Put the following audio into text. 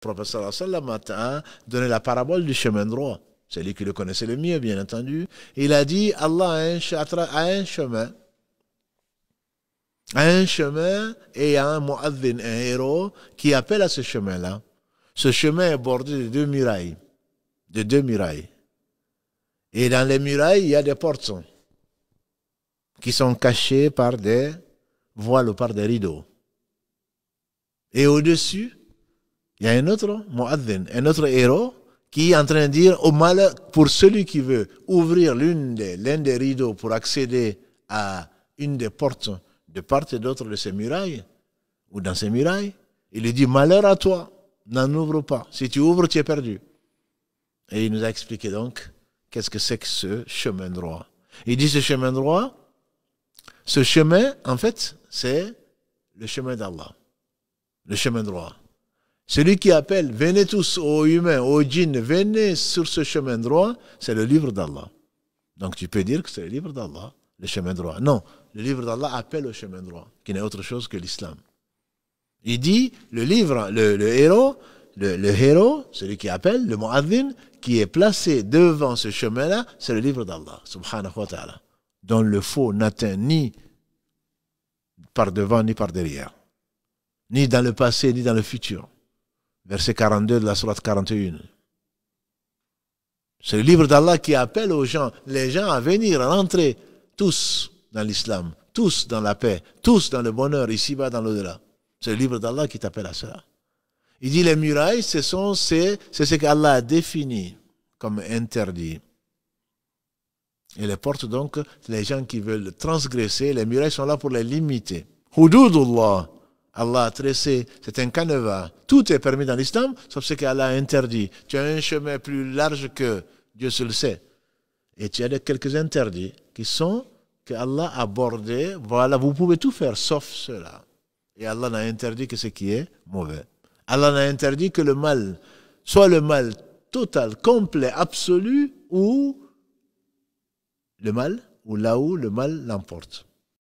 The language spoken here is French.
professeur le a donné la parabole du chemin droit. C'est lui qui le connaissait le mieux, bien entendu. Il a dit, Allah a un, chemin. A un chemin et un muaddin, un héros, qui appelle à ce chemin-là. Ce chemin est bordé de deux murailles. De deux murailles. Et dans les murailles, il y a des portes qui sont cachées par des voiles ou par des rideaux. Et au-dessus, il y a un autre Mo'addin, un autre héros qui est en train de dire au malheur pour celui qui veut ouvrir l'une des, l'un des rideaux pour accéder à une des portes de part et d'autre de ces murailles ou dans ces murailles. Il lui dit malheur à toi, n'en ouvre pas. Si tu ouvres, tu es perdu. Et il nous a expliqué donc qu'est-ce que c'est que ce chemin droit. Il dit ce chemin droit, ce chemin, en fait, c'est le chemin d'Allah, le chemin droit. Celui qui appelle, venez tous, aux humains, aux djinns, venez sur ce chemin droit, c'est le livre d'Allah. Donc tu peux dire que c'est le livre d'Allah, le chemin droit. Non, le livre d'Allah appelle au chemin droit, qui n'est autre chose que l'islam. Il dit, le livre, le, héros, le, héros, celui qui appelle, le mu'adhin, qui est placé devant ce chemin-là, c'est le livre d'Allah, subhanahu wa ta'ala, dont le faux n'atteint ni par devant ni par derrière, ni dans le passé ni dans le futur verset 42 de la Sourate 41. C'est le livre d'Allah qui appelle aux gens, les gens à venir, à rentrer, tous dans l'islam, tous dans la paix, tous dans le bonheur, ici-bas, dans l'au-delà. C'est le livre d'Allah qui t'appelle à cela. Il dit les murailles, ce sont c'est ce qu'Allah a défini comme interdit. Et les portes, donc, les gens qui veulent transgresser, les murailles sont là pour les limiter. Hududullah, Allah a tressé, c'est un canevas. Tout est permis dans l'islam, sauf ce qu'Allah a interdit. Tu as un chemin plus large que Dieu se le sait. Et tu as quelques interdits qui sont que Allah a bordé Voilà, vous pouvez tout faire sauf cela. Et Allah n'a interdit que ce qui est mauvais. Allah n'a interdit que le mal soit le mal total, complet, absolu, ou le mal, ou là où le mal l'emporte.